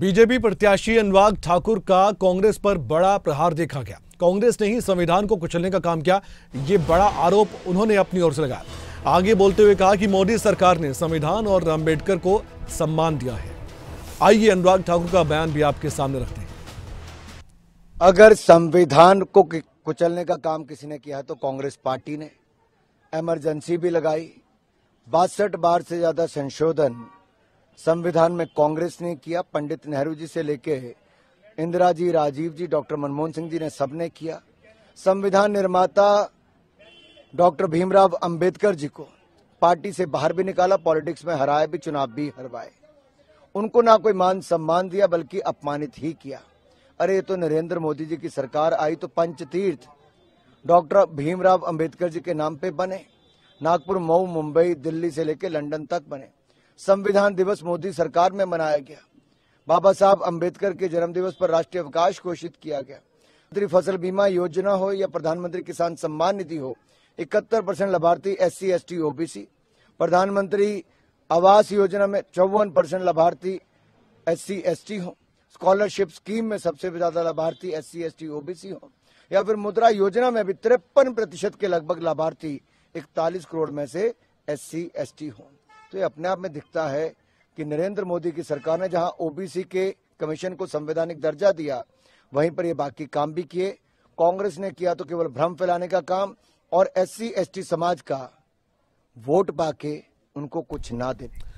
BJP प्रत्याशी अनुराग ठाकुर का कांग्रेस पर बड़ा प्रहार देखा गया कांग्रेस ने ही संविधान को कुचलने का काम किया ये बड़ा आरोप उन्होंने अपनी ओर से लगाया आगे बोलते हुए कहा कि मोदी सरकार ने संविधान और अंबेडकर को सम्मान दिया है आइए अनुराग ठाकुर का बयान भी आपके सामने रखते हैं अगर संविधान को कुचलने का काम किसी ने किया तो कांग्रेस पार्टी ने एमरजेंसी भी लगाई बासठ बार से ज्यादा संशोधन संविधान में कांग्रेस ने किया पंडित नेहरू जी से लेके इंदिरा जी राजीव जी डॉक्टर मनमोहन सिंह जी ने सबने किया संविधान निर्माता डॉक्टर भीमराव अंबेडकर जी को पार्टी से बाहर भी निकाला पॉलिटिक्स में हराया भी चुनाव भी हरवाए उनको ना कोई मान सम्मान दिया बल्कि अपमानित ही किया अरे तो नरेंद्र मोदी जी की सरकार आई तो पंचतीर्थ डॉक्टर भीमराव अंबेडकर जी के नाम पे बने नागपुर मऊ मुंबई दिल्ली से लेकर लंदन तक बने संविधान दिवस मोदी सरकार में मनाया गया बाबा साहब अम्बेडकर के जन्म दिवस पर राष्ट्रीय अवकाश घोषित किया गया प्रधानमंत्री फसल बीमा योजना हो या प्रधानमंत्री किसान सम्मान निधि हो इकहत्तर परसेंट लाभार्थी S C S T OBC Pradhan आवास योजना में चौवन परसेंट लाभार्थी एस सी एस टी हो स्कॉलरशिप स्कीम में सबसे ज्यादा लाभार्थी S C S T OBC हो या फिर मुद्रा योजना में भी तिरपन प्रतिशत के लगभग लाभार्थी इकतालीस करोड़ में से एस सी एस टी हों तो ये अपने आप में दिखता है कि नरेंद्र मोदी की सरकार ने जहां ओबीसी के कमीशन को संवैधानिक दर्जा दिया वहीं पर ये बाकी काम भी किए कांग्रेस ने किया तो केवल भ्रम फैलाने का काम और एससी एसटी समाज का वोट पाके उनको कुछ ना दे